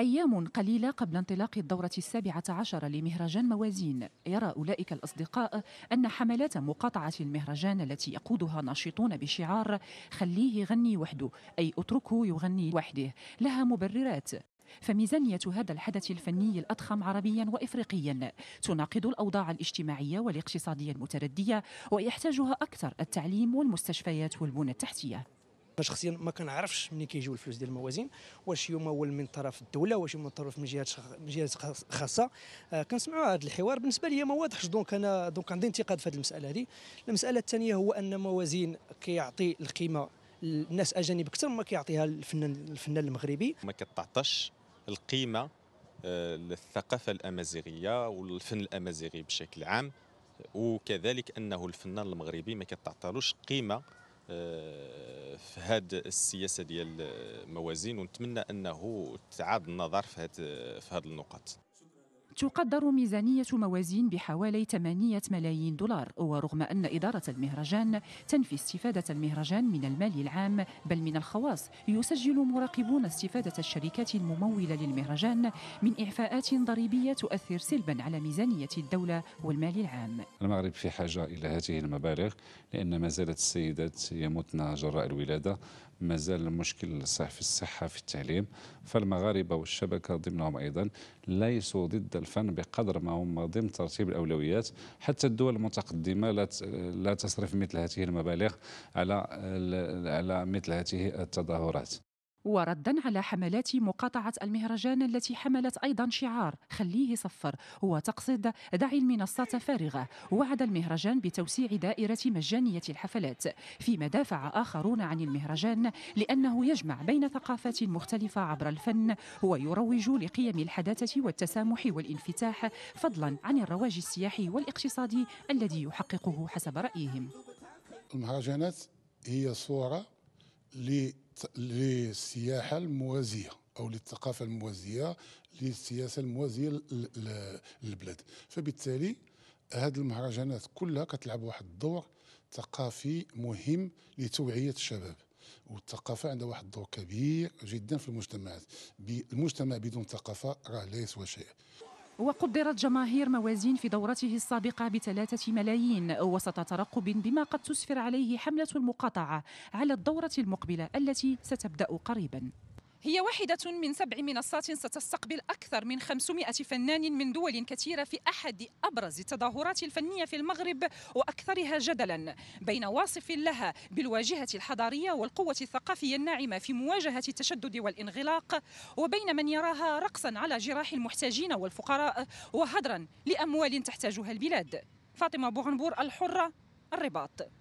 أيام قليلة قبل انطلاق الدورة السابعة عشر لمهرجان موازين يرى أولئك الأصدقاء أن حملات مقاطعة المهرجان التي يقودها ناشطون بشعار خليه يغني وحده أي اتركه يغني وحده لها مبررات فميزانية هذا الحدث الفني الأضخم عربيا وإفريقيا تناقض الأوضاع الاجتماعية والاقتصادية المتردية ويحتاجها أكثر التعليم والمستشفيات والبنى التحتية انا شخصيا ما كنعرفش منين كيجيو الفلوس ديال الموازين واش يمول من طرف الدوله واش يمول من طرف من جهات من جهات خاصه آه كنسمعوا هذا الحوار بالنسبه لي ما واضحش دونك انا دونك عندي انتقاد في هذه المساله هذه المساله الثانيه هو ان موازين كيعطي القيمه للناس اجانب اكثر ما كيعطيها الفنان الفنان المغربي ما كتعطاش القيمه آه، للثقافه الامازيغيه والفن الامازيغي بشكل عام وكذلك انه الفنان المغربي ما كتعطالوش قيمه آه، في هذه السياسه ديال الموازين ونتمنى انه تعاد النظر في هذه آه، النقط تقدر ميزانية موازين بحوالي 8 ملايين دولار ورغم أن إدارة المهرجان تنفي استفادة المهرجان من المال العام بل من الخواص يسجل مراقبون استفادة الشركات الممولة للمهرجان من إعفاءات ضريبية تؤثر سلبا على ميزانية الدولة والمال العام المغرب في حاجة إلى هذه المبالغ لأن ما زالت السيدات يموتن جراء الولادة ما زال المشكل في الصحة في التعليم فالمغاربة والشبكة ضمنهم أيضا ليسوا ضد الفن بقدر ما هم ضمن ترتيب الاولويات حتى الدول المتقدمه لا تصرف مثل هذه المبالغ على على مثل هذه التظاهرات وردا على حملات مقاطعة المهرجان التي حملت أيضا شعار خليه صفر وتقصد دعي المنصات فارغة وعد المهرجان بتوسيع دائرة مجانية الحفلات فيما دافع آخرون عن المهرجان لأنه يجمع بين ثقافات مختلفة عبر الفن ويروج لقيم الحداثة والتسامح والانفتاح فضلا عن الرواج السياحي والاقتصادي الذي يحققه حسب رأيهم المهرجانات هي صورة ل للسياحه الموازيه او للثقافه الموازيه للسياسه الموازيه للبلاد فبالتالي هذه المهرجانات كلها كتلعب واحد الدور ثقافي مهم لتوعيه الشباب والثقافه عندها واحد الدور كبير جدا في المجتمعات المجتمع بدون ثقافه راه لا يسوى شيء وقدرت جماهير موازين في دورته السابقة بثلاثة ملايين وسط ترقب بما قد تسفر عليه حملة المقاطعة على الدورة المقبلة التي ستبدأ قريبا هي واحدة من سبع منصات ستستقبل أكثر من 500 فنان من دول كثيرة في أحد أبرز التظاهرات الفنية في المغرب وأكثرها جدلا بين واصف لها بالواجهة الحضارية والقوة الثقافية الناعمة في مواجهة التشدد والانغلاق وبين من يراها رقصا على جراح المحتاجين والفقراء وهدرا لأموال تحتاجها البلاد فاطمة بوغنبور الحرة الرباط